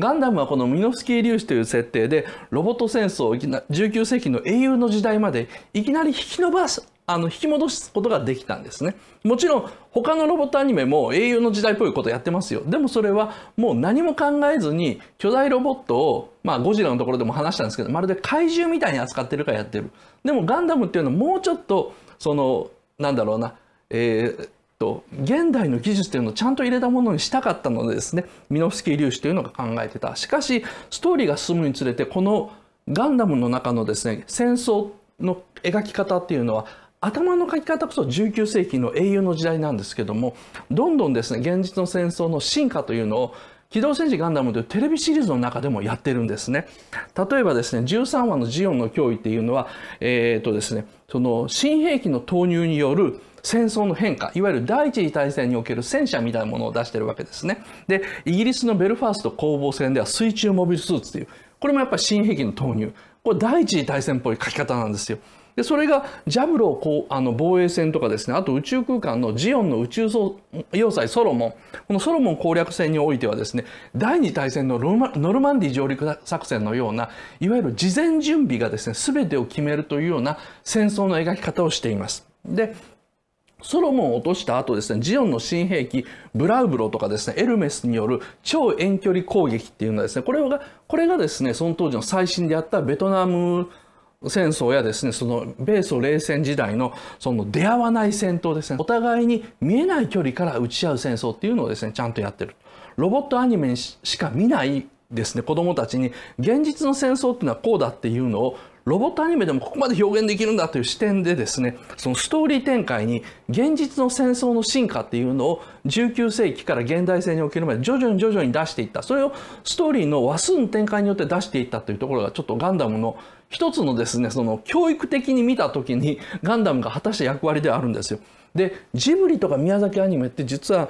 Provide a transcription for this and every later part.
ガンダムはこのミノフスキー粒子という設定でロボット戦争19世紀の英雄の時代までいきなり引き伸ばすあの引き戻すことができたんですねもちろん他のロボットアニメも英雄の時代っぽいことやってますよでもそれはもう何も考えずに巨大ロボットをまあゴジラのところでも話したんですけどまるで怪獣みたいに扱ってるからやってるでもガンダムっていうのはもうちょっとそのなんだろうなえーと現代の技術というのをちゃんと入れたものにしたかったのでですねミノフスキー粒子というのが考えてたしかしストーリーが進むにつれてこのガンダムの中のですね戦争の描き方っていうのは頭の描き方こそ19世紀の英雄の時代なんですけどもどんどんですね現実の戦争の進化というのを機動戦士ガンダムというテレビシリーズの中でもやってるんですね。例えばですね、13話のジオンの脅威っていうのは、えっ、ー、とですね、その新兵器の投入による戦争の変化、いわゆる第一次大戦における戦車みたいなものを出してるわけですね。で、イギリスのベルファースト攻防戦では水中モビルスーツという、これもやっぱり新兵器の投入。これ第一次大戦っぽい書き方なんですよ。でそれがジャブローこうあの防衛戦とかですねあと宇宙空間のジオンの宇宙要塞ソロモンこのソロモン攻略戦においてはですね第二大戦のノルマンディ上陸作戦のようないわゆる事前準備がですね全てを決めるというような戦争の描き方をしています。でソロモンを落とした後ですね、ジオンの新兵器、ブラウブロとかですね、エルメスによる超遠距離攻撃っていうのはですね、これが、これがですね、その当時の最新であったベトナム戦争やですねその米ソ冷戦時代のその出会わない戦闘ですねお互いに見えない距離から撃ち合う戦争っていうのをですねちゃんとやってるロボットアニメしか見ないですね子どもたちに現実の戦争っていうのはこうだっていうのをロボットアニメでもここまで表現できるんだという視点でですねそのストーリー展開に現実の戦争の進化っていうのを19世紀から現代性におけるまで徐々に徐々に出していったそれをストーリーの話数の展開によって出していったというところがちょっとガンダムの一つのですねその教育的に見た時にガンダムが果たした役割ではあるんですよ。でジブリとか宮崎アニメって実は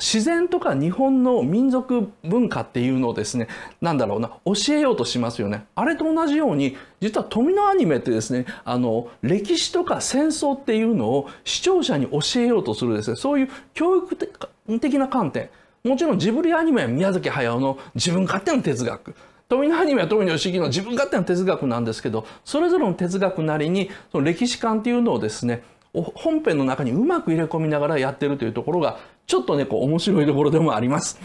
自然とか日本の民族文化っていうのをですね、なんだろうな、教えようとしますよね。あれと同じように、実は富のアニメってですね、あの、歴史とか戦争っていうのを視聴者に教えようとするですね、そういう教育的な観点。もちろんジブリアニメは宮崎駿の自分勝手の哲学。富のアニメは富の義の自分勝手の哲学なんですけど、それぞれの哲学なりに、その歴史観っていうのをですね、本編の中にうまく入れ込みながらやってるというところがちょっとねこう面白いところでもあります。